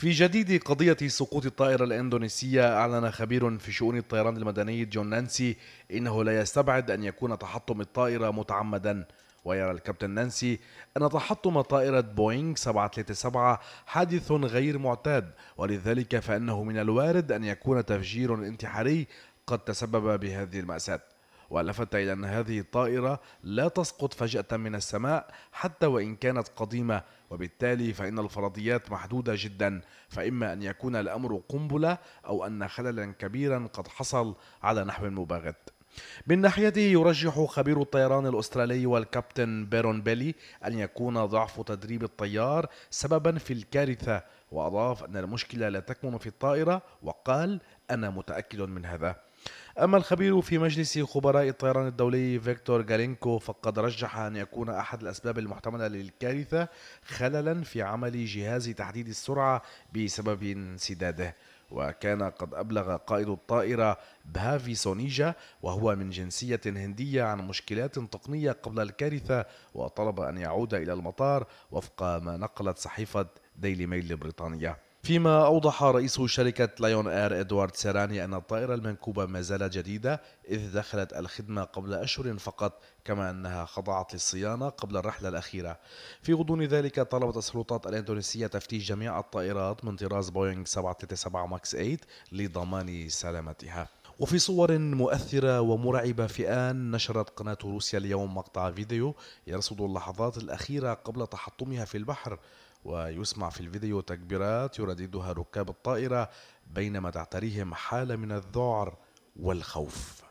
في جديد قضية سقوط الطائرة الإندونيسية أعلن خبير في شؤون الطيران المدني جون نانسي إنه لا يستبعد أن يكون تحطم الطائرة متعمدا ويرى الكابتن نانسي أن تحطم طائرة بوينغ 737 حادث غير معتاد ولذلك فإنه من الوارد أن يكون تفجير انتحاري قد تسبب بهذه المأساة ولفت الى ان هذه الطائره لا تسقط فجاه من السماء حتى وان كانت قديمه وبالتالي فان الفرضيات محدوده جدا فاما ان يكون الامر قنبله او ان خللا كبيرا قد حصل على نحو مباغت من ناحيته يرجح خبير الطيران الأسترالي والكابتن بيرون بيلي أن يكون ضعف تدريب الطيار سببا في الكارثة وأضاف أن المشكلة لا تكمن في الطائرة وقال أنا متأكد من هذا أما الخبير في مجلس خبراء الطيران الدولي فيكتور جالينكو فقد رجح أن يكون أحد الأسباب المحتملة للكارثة خللا في عمل جهاز تحديد السرعة بسبب انسداده وكان قد أبلغ قائد الطائرة بهافي سونيجا وهو من جنسية هندية عن مشكلات تقنية قبل الكارثة وطلب أن يعود إلى المطار وفق ما نقلت صحيفة ديلي ميل البريطانية فيما أوضح رئيس شركة ليون إير إدوارد سيراني أن الطائرة المنكوبة ما زالت جديدة إذ دخلت الخدمة قبل أشهر فقط كما أنها خضعت للصيانة قبل الرحلة الأخيرة في غضون ذلك طلبت السلطات الإندونيسية تفتيش جميع الطائرات من طراز بوينغ 737 ماكس 8 لضمان سلامتها وفي صور مؤثرة ومرعبة في آن نشرت قناة روسيا اليوم مقطع فيديو يرصد اللحظات الأخيرة قبل تحطمها في البحر ويسمع في الفيديو تكبيرات يرددها ركاب الطائرة بينما تعتريهم حالة من الذعر والخوف